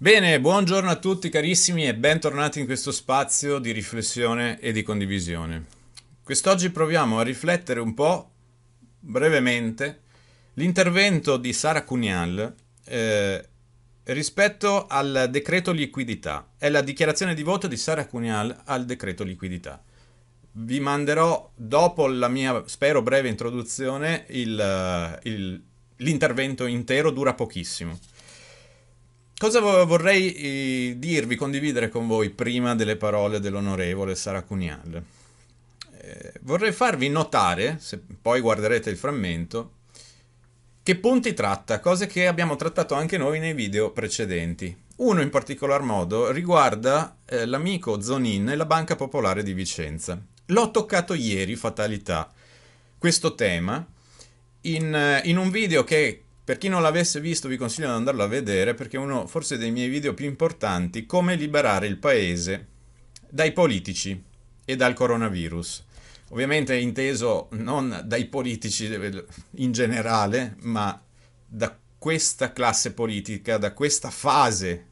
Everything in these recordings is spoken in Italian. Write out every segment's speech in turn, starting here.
Bene, buongiorno a tutti carissimi e bentornati in questo spazio di riflessione e di condivisione. Quest'oggi proviamo a riflettere un po', brevemente, l'intervento di Sara Cunial eh, rispetto al decreto liquidità. È la dichiarazione di voto di Sara Cunial al decreto liquidità. Vi manderò, dopo la mia, spero, breve introduzione, il, eh, il, l'intervento intero, dura pochissimo cosa vorrei eh, dirvi, condividere con voi prima delle parole dell'onorevole Sara Cunial? Eh, vorrei farvi notare, se poi guarderete il frammento, che punti tratta, cose che abbiamo trattato anche noi nei video precedenti. Uno in particolar modo riguarda eh, l'amico Zonin e la Banca Popolare di Vicenza. L'ho toccato ieri, fatalità, questo tema, in, eh, in un video che per chi non l'avesse visto vi consiglio di andarlo a vedere perché è uno forse dei miei video più importanti, come liberare il paese dai politici e dal coronavirus. Ovviamente è inteso non dai politici in generale, ma da questa classe politica, da questa fase,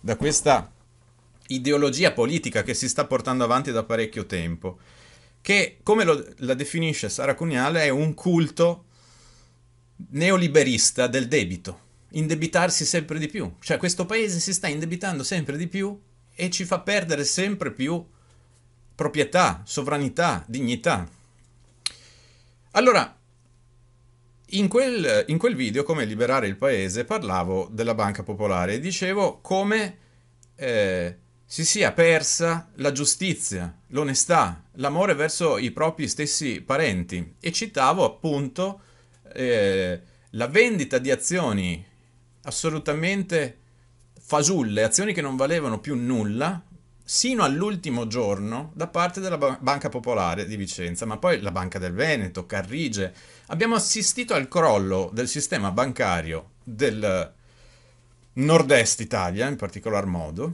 da questa ideologia politica che si sta portando avanti da parecchio tempo, che come lo, la definisce Sara Cugnale è un culto neoliberista del debito, indebitarsi sempre di più. Cioè questo paese si sta indebitando sempre di più e ci fa perdere sempre più proprietà, sovranità, dignità. Allora, in quel, in quel, video, come liberare il paese, parlavo della Banca Popolare e dicevo come eh, si sia persa la giustizia, l'onestà, l'amore verso i propri stessi parenti e citavo appunto eh, la vendita di azioni assolutamente fasulle, azioni che non valevano più nulla, sino all'ultimo giorno da parte della Banca Popolare di Vicenza, ma poi la Banca del Veneto, Carrige. Abbiamo assistito al crollo del sistema bancario del nord-est Italia, in particolar modo,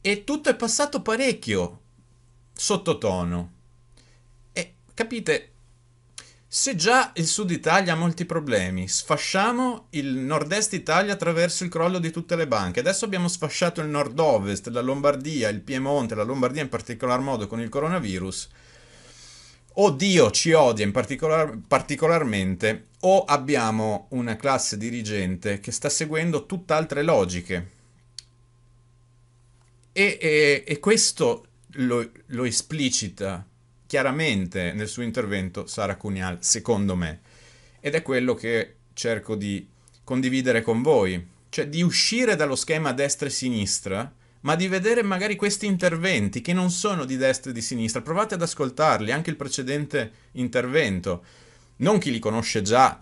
e tutto è passato parecchio sottotono. E capite, se già il sud Italia ha molti problemi, sfasciamo il nord-est Italia attraverso il crollo di tutte le banche. Adesso abbiamo sfasciato il nord-ovest, la Lombardia, il Piemonte, la Lombardia in particolar modo con il coronavirus. O Dio ci odia in particolar, particolarmente, o abbiamo una classe dirigente che sta seguendo tutt'altre logiche. E, e, e questo lo, lo esplicita chiaramente nel suo intervento Sara Cunial, secondo me. Ed è quello che cerco di condividere con voi, cioè di uscire dallo schema destra e sinistra, ma di vedere magari questi interventi che non sono di destra e di sinistra. Provate ad ascoltarli, anche il precedente intervento. Non chi li conosce già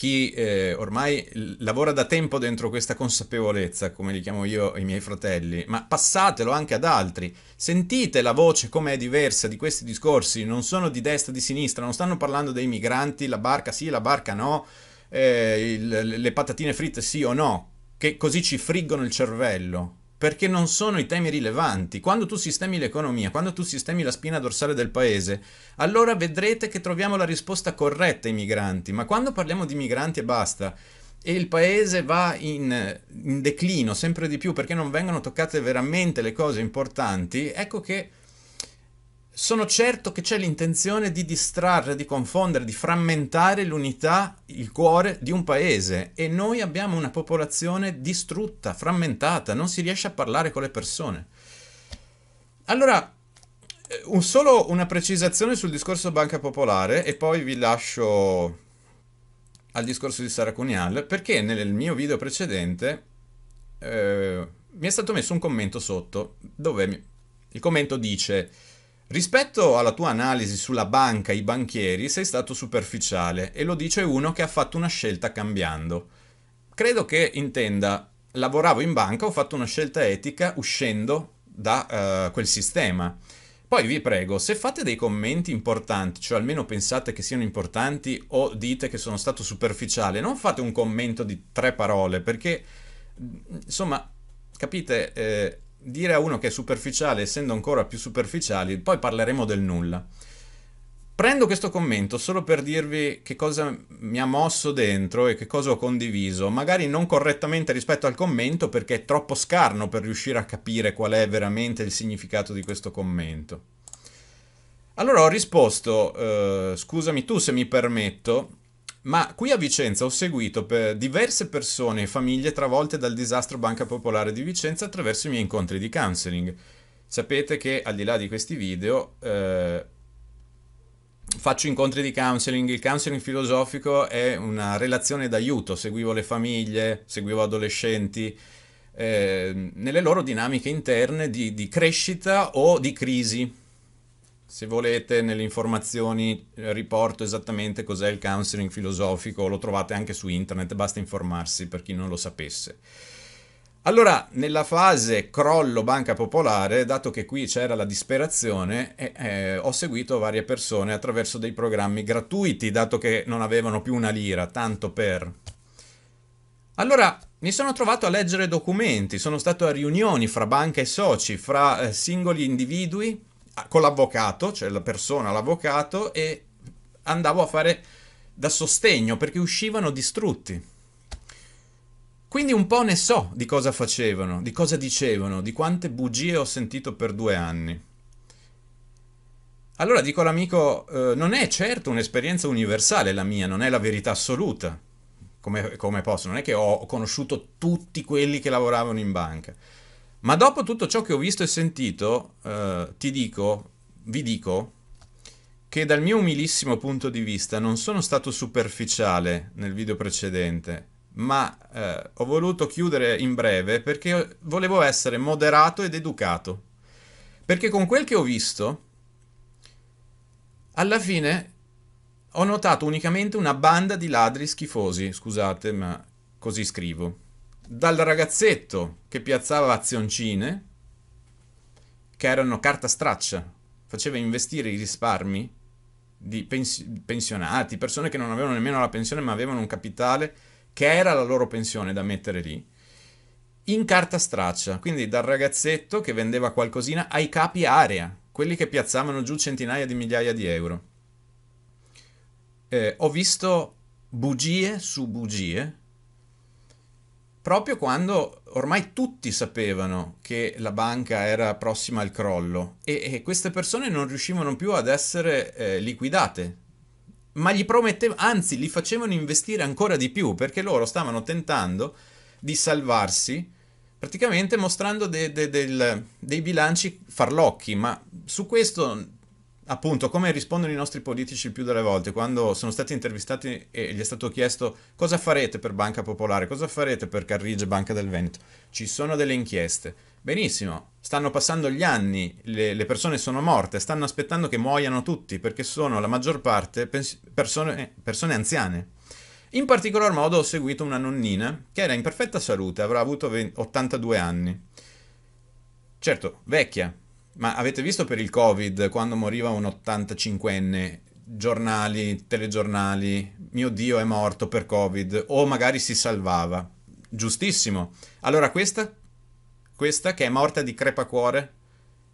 chi eh, ormai lavora da tempo dentro questa consapevolezza, come li chiamo io e i miei fratelli, ma passatelo anche ad altri. Sentite la voce come è diversa di questi discorsi, non sono di destra, di sinistra, non stanno parlando dei migranti, la barca sì, la barca no, eh, il, le patatine fritte sì o no, che così ci friggono il cervello perché non sono i temi rilevanti. Quando tu sistemi l'economia, quando tu sistemi la spina dorsale del paese, allora vedrete che troviamo la risposta corretta ai migranti, ma quando parliamo di migranti e basta, e il paese va in, in declino sempre di più perché non vengono toccate veramente le cose importanti, ecco che sono certo che c'è l'intenzione di distrarre, di confondere, di frammentare l'unità, il cuore di un paese e noi abbiamo una popolazione distrutta, frammentata, non si riesce a parlare con le persone. Allora, eh, un solo una precisazione sul discorso Banca Popolare e poi vi lascio al discorso di Sara Cunial, perché nel mio video precedente eh, mi è stato messo un commento sotto dove mi, il commento dice Rispetto alla tua analisi sulla banca, e i banchieri, sei stato superficiale e lo dice uno che ha fatto una scelta cambiando. Credo che intenda, lavoravo in banca, ho fatto una scelta etica uscendo da uh, quel sistema. Poi vi prego, se fate dei commenti importanti, cioè almeno pensate che siano importanti o dite che sono stato superficiale, non fate un commento di tre parole perché, mm, insomma, capite... Eh, dire a uno che è superficiale, essendo ancora più superficiali, poi parleremo del nulla. Prendo questo commento solo per dirvi che cosa mi ha mosso dentro e che cosa ho condiviso, magari non correttamente rispetto al commento perché è troppo scarno per riuscire a capire qual è veramente il significato di questo commento. Allora ho risposto, eh, scusami tu se mi permetto, ma qui a Vicenza ho seguito per diverse persone e famiglie travolte dal disastro Banca Popolare di Vicenza attraverso i miei incontri di counseling. Sapete che al di là di questi video eh, faccio incontri di counseling, il counseling filosofico è una relazione d'aiuto, seguivo le famiglie, seguivo adolescenti eh, nelle loro dinamiche interne di, di crescita o di crisi se volete, nelle informazioni eh, riporto esattamente cos'è il counseling filosofico, lo trovate anche su internet, basta informarsi per chi non lo sapesse. Allora, nella fase crollo Banca Popolare, dato che qui c'era la disperazione, eh, eh, ho seguito varie persone attraverso dei programmi gratuiti, dato che non avevano più una lira, tanto per... Allora, mi sono trovato a leggere documenti, sono stato a riunioni fra banca e soci, fra eh, singoli individui, Ah, con l'avvocato, cioè la persona, l'avvocato, e andavo a fare da sostegno perché uscivano distrutti. Quindi un po' ne so di cosa facevano, di cosa dicevano, di quante bugie ho sentito per due anni. Allora dico all'amico, eh, non è certo un'esperienza universale la mia, non è la verità assoluta, come, come posso, non è che ho conosciuto tutti quelli che lavoravano in banca. Ma dopo tutto ciò che ho visto e sentito, eh, ti dico, vi dico, che dal mio umilissimo punto di vista non sono stato superficiale nel video precedente, ma eh, ho voluto chiudere in breve perché volevo essere moderato ed educato. Perché con quel che ho visto, alla fine ho notato unicamente una banda di ladri schifosi, scusate, ma così scrivo dal ragazzetto che piazzava azioncine, che erano carta straccia, faceva investire i risparmi di pens- pensionati, persone che non avevano nemmeno la pensione ma avevano un capitale che era la loro pensione da mettere lì, in carta straccia, quindi dal ragazzetto che vendeva qualcosina ai capi area, quelli che piazzavano giù centinaia di migliaia di euro. Eh, ho visto bugie su bugie proprio quando ormai tutti sapevano che la banca era prossima al crollo e, e queste persone non riuscivano più ad essere eh, liquidate. Ma gli promettevano, anzi, li facevano investire ancora di più perché loro stavano tentando di salvarsi praticamente mostrando de, de, del, dei bilanci farlocchi, ma su questo appunto come rispondono i nostri politici più delle volte quando sono stati intervistati e gli è stato chiesto cosa farete per Banca Popolare, cosa farete per Carrige Banca del Veneto. Ci sono delle inchieste. Benissimo, stanno passando gli anni, le, le persone sono morte, stanno aspettando che muoiano tutti perché sono la maggior parte pens- persone, persone anziane. In particolar modo ho seguito una nonnina che era in perfetta salute, avrà avuto 82 anni. Certo, vecchia, ma avete visto per il Covid quando moriva un 85enne? Giornali, telegiornali, mio Dio è morto per Covid, o magari si salvava. Giustissimo. Allora questa? Questa che è morta di crepacuore?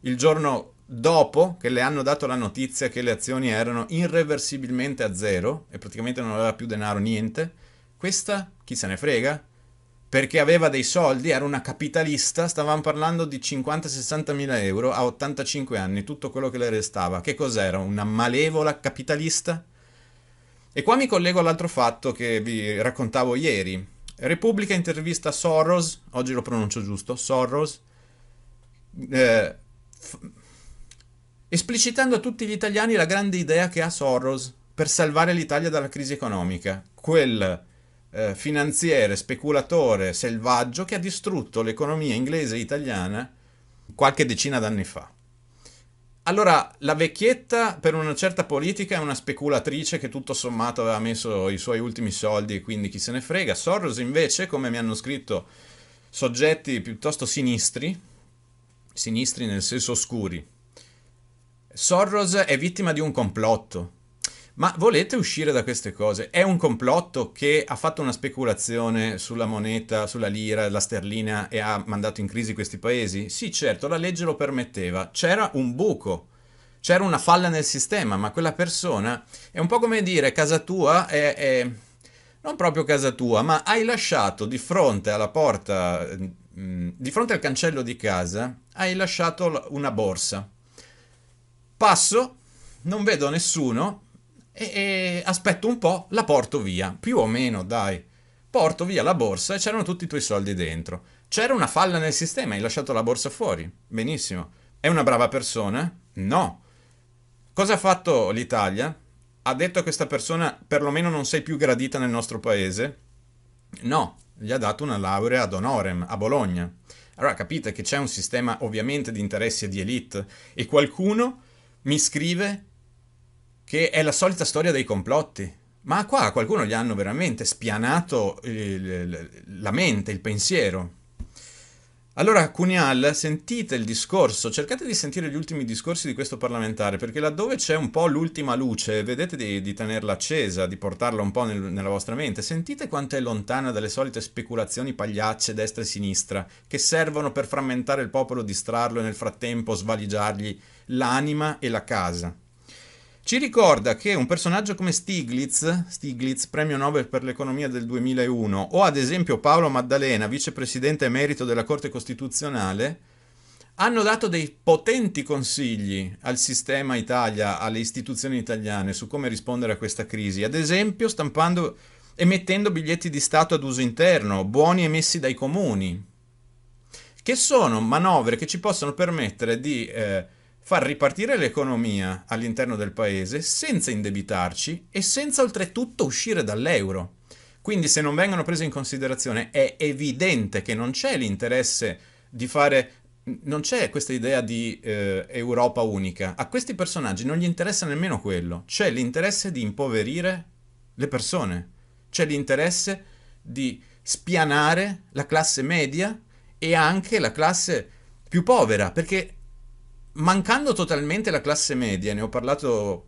Il giorno dopo che le hanno dato la notizia che le azioni erano irreversibilmente a zero e praticamente non aveva più denaro niente, questa chi se ne frega? perché aveva dei soldi, era una capitalista, stavamo parlando di 50-60 mila euro a 85 anni, tutto quello che le restava. Che cos'era? Una malevola capitalista? E qua mi collego all'altro fatto che vi raccontavo ieri. Repubblica intervista Soros, oggi lo pronuncio giusto, Soros, eh, f- esplicitando a tutti gli italiani la grande idea che ha Soros per salvare l'Italia dalla crisi economica. Quel eh, finanziere, speculatore selvaggio che ha distrutto l'economia inglese e italiana qualche decina d'anni fa. Allora, la vecchietta per una certa politica è una speculatrice che tutto sommato aveva messo i suoi ultimi soldi e quindi chi se ne frega. Soros invece, come mi hanno scritto soggetti piuttosto sinistri, sinistri nel senso oscuri, Soros è vittima di un complotto. Ma volete uscire da queste cose? È un complotto che ha fatto una speculazione sulla moneta, sulla lira, la sterlina e ha mandato in crisi questi paesi? Sì, certo, la legge lo permetteva. C'era un buco. C'era una falla nel sistema, ma quella persona è un po' come dire casa tua è, è non proprio casa tua, ma hai lasciato di fronte alla porta, mm, di fronte al cancello di casa, hai lasciato una borsa. Passo, non vedo nessuno, e, e aspetto un po', la porto via, più o meno dai, porto via la borsa e c'erano tutti i tuoi soldi dentro. C'era una falla nel sistema, hai lasciato la borsa fuori, benissimo. È una brava persona? No. Cosa ha fatto l'Italia? Ha detto a questa persona perlomeno non sei più gradita nel nostro paese? No, gli ha dato una laurea ad honorem a Bologna. Allora capite che c'è un sistema ovviamente di interessi e di elite e qualcuno mi scrive che è la solita storia dei complotti. Ma qua qualcuno gli hanno veramente spianato il, la mente, il pensiero. Allora, Cunial, sentite il discorso, cercate di sentire gli ultimi discorsi di questo parlamentare, perché laddove c'è un po' l'ultima luce, vedete di, di tenerla accesa, di portarla un po' nel, nella vostra mente, sentite quanto è lontana dalle solite speculazioni pagliacce destra e sinistra, che servono per frammentare il popolo, distrarlo e nel frattempo svaligiargli l'anima e la casa. Ci ricorda che un personaggio come Stiglitz, Stiglitz, premio Nobel per l'economia del 2001, o ad esempio Paolo Maddalena, vicepresidente emerito della Corte Costituzionale, hanno dato dei potenti consigli al sistema Italia, alle istituzioni italiane su come rispondere a questa crisi, ad esempio stampando emettendo biglietti di Stato ad uso interno, buoni emessi dai comuni, che sono manovre che ci possono permettere di eh, far ripartire l'economia all'interno del paese senza indebitarci e senza oltretutto uscire dall'euro. Quindi se non vengono prese in considerazione è evidente che non c'è l'interesse di fare non c'è questa idea di eh, Europa unica. A questi personaggi non gli interessa nemmeno quello. C'è l'interesse di impoverire le persone. C'è l'interesse di spianare la classe media e anche la classe più povera, perché mancando totalmente la classe media, ne ho parlato,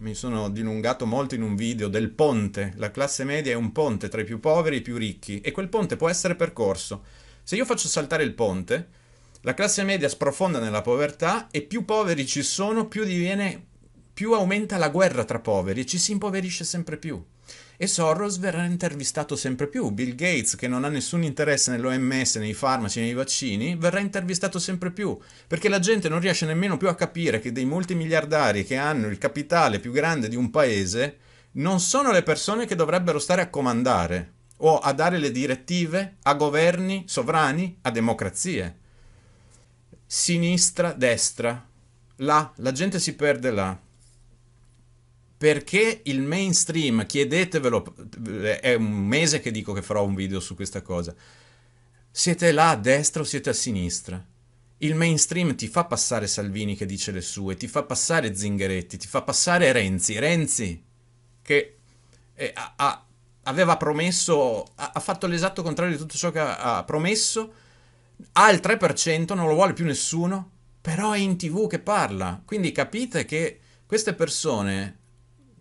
mi sono dilungato molto in un video del ponte, la classe media è un ponte tra i più poveri e i più ricchi e quel ponte può essere percorso. Se io faccio saltare il ponte, la classe media sprofonda nella povertà e più poveri ci sono, più diviene più aumenta la guerra tra poveri e ci si impoverisce sempre più e Soros verrà intervistato sempre più. Bill Gates, che non ha nessun interesse nell'OMS, nei farmaci, nei vaccini, verrà intervistato sempre più, perché la gente non riesce nemmeno più a capire che dei molti miliardari che hanno il capitale più grande di un paese non sono le persone che dovrebbero stare a comandare o a dare le direttive a governi sovrani, a democrazie. Sinistra, destra, là, la gente si perde là perché il mainstream, chiedetevelo, è un mese che dico che farò un video su questa cosa, siete là a destra o siete a sinistra? Il mainstream ti fa passare Salvini che dice le sue, ti fa passare Zingaretti, ti fa passare Renzi, Renzi che eh, ha, aveva promesso, ha, ha, fatto l'esatto contrario di tutto ciò che ha, ha promesso, ha il 3%, non lo vuole più nessuno, però è in tv che parla, quindi capite che queste persone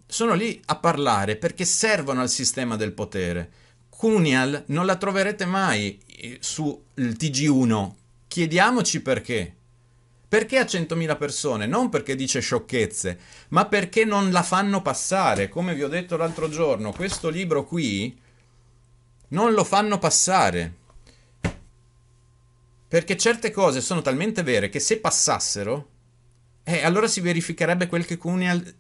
sono lì a parlare perché servono al sistema del potere. Cunial non la troverete mai eh, sul TG1. Chiediamoci perché. Perché a 100.000 persone? Non perché dice sciocchezze, ma perché non la fanno passare. Come vi ho detto l'altro giorno, questo libro qui non lo fanno passare. Perché certe cose sono talmente vere che se passassero, eh, allora si verificherebbe quel che Cunial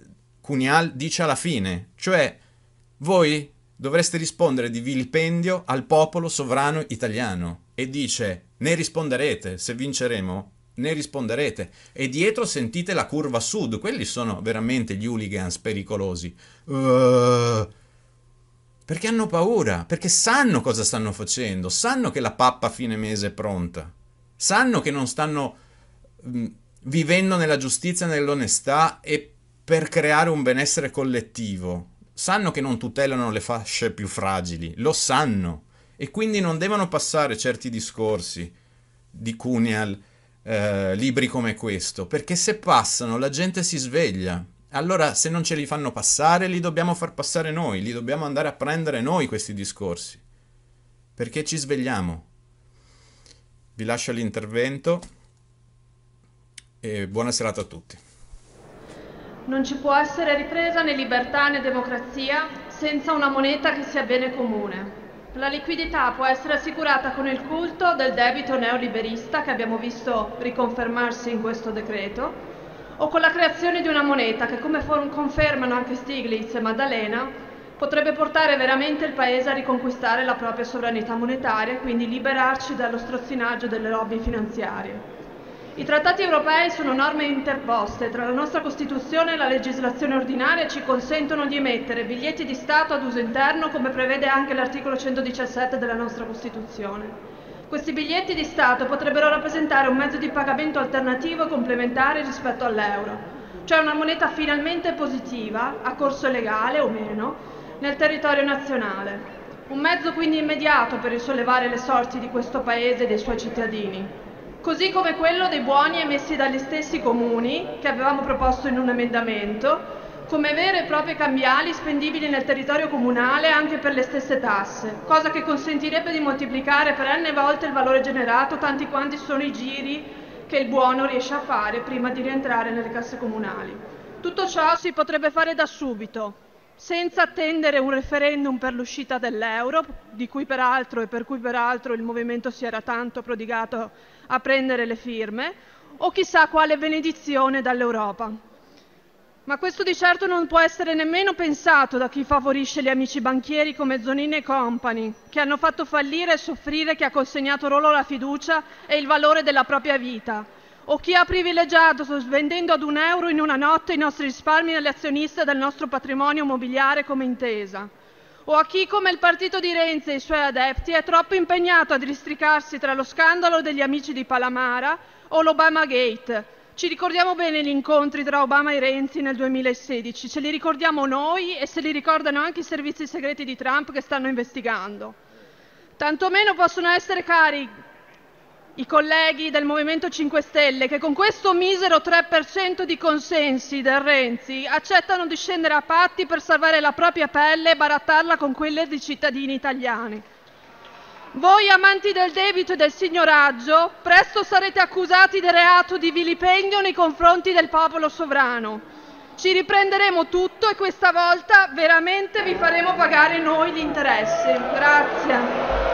Cunial dice alla fine, cioè voi dovreste rispondere di vilipendio al popolo sovrano italiano e dice ne risponderete se vinceremo ne risponderete. E dietro sentite la curva sud, quelli sono veramente gli hooligans pericolosi. Uh, perché hanno paura, perché sanno cosa stanno facendo, sanno che la pappa a fine mese è pronta, sanno che non stanno mh, mm, vivendo nella giustizia nell'onestà e per creare un benessere collettivo. Sanno che non tutelano le fasce più fragili, lo sanno, e quindi non devono passare certi discorsi di Cunial, eh, libri come questo, perché se passano la gente si sveglia. Allora se non ce li fanno passare, li dobbiamo far passare noi, li dobbiamo andare a prendere noi questi discorsi, perché ci svegliamo. Vi lascio l'intervento e buona serata a tutti. Non ci può essere ripresa né libertà né democrazia senza una moneta che sia bene comune. La liquidità può essere assicurata con il culto del debito neoliberista che abbiamo visto riconfermarsi in questo decreto o con la creazione di una moneta che, come confermano anche Stiglitz e Maddalena, potrebbe portare veramente il Paese a riconquistare la propria sovranità monetaria e quindi liberarci dallo strozzinaggio delle lobby finanziarie. I trattati europei sono norme interposte tra la nostra Costituzione e la legislazione ordinaria e ci consentono di emettere biglietti di Stato ad uso interno come prevede anche l'articolo 117 della nostra Costituzione. Questi biglietti di Stato potrebbero rappresentare un mezzo di pagamento alternativo e complementare rispetto all'euro, cioè una moneta finalmente positiva, a corso legale o meno, nel territorio nazionale. Un mezzo quindi immediato per risollevare le sorti di questo Paese e dei suoi cittadini così come quello dei buoni emessi dagli stessi comuni che avevamo proposto in un emendamento, come vere e proprie cambiali spendibili nel territorio comunale anche per le stesse tasse, cosa che consentirebbe di moltiplicare per n volte il valore generato, tanti quanti sono i giri che il buono riesce a fare prima di rientrare nelle casse comunali. Tutto ciò si potrebbe fare da subito, senza attendere un referendum per l'uscita dell'euro, di cui peraltro e per cui peraltro il movimento si era tanto prodigato a prendere le firme o chissà quale benedizione dall'Europa. Ma questo di certo non può essere nemmeno pensato da chi favorisce gli amici banchieri come Zonini e Company, che hanno fatto fallire e soffrire chi ha consegnato loro la fiducia e il valore della propria vita, o chi ha privilegiato svendendo ad un euro in una notte i nostri risparmi agli azionisti del nostro patrimonio immobiliare come intesa o a chi, come il partito di Renzi e i suoi adepti, è troppo impegnato a districarsi tra lo scandalo degli amici di Palamara o l'Obama Gate. Ci ricordiamo bene gli incontri tra Obama e Renzi nel 2016, ce li ricordiamo noi e se li ricordano anche i servizi segreti di Trump che stanno investigando. Tantomeno possono essere cari i colleghi del Movimento 5 Stelle che con questo misero 3% di consensi del Renzi accettano di scendere a patti per salvare la propria pelle e barattarla con quelle dei cittadini italiani. Voi amanti del debito e del signoraggio, presto sarete accusati del reato di vilipendio nei confronti del popolo sovrano. Ci riprenderemo tutto e questa volta veramente vi faremo pagare noi gli interessi. Grazie.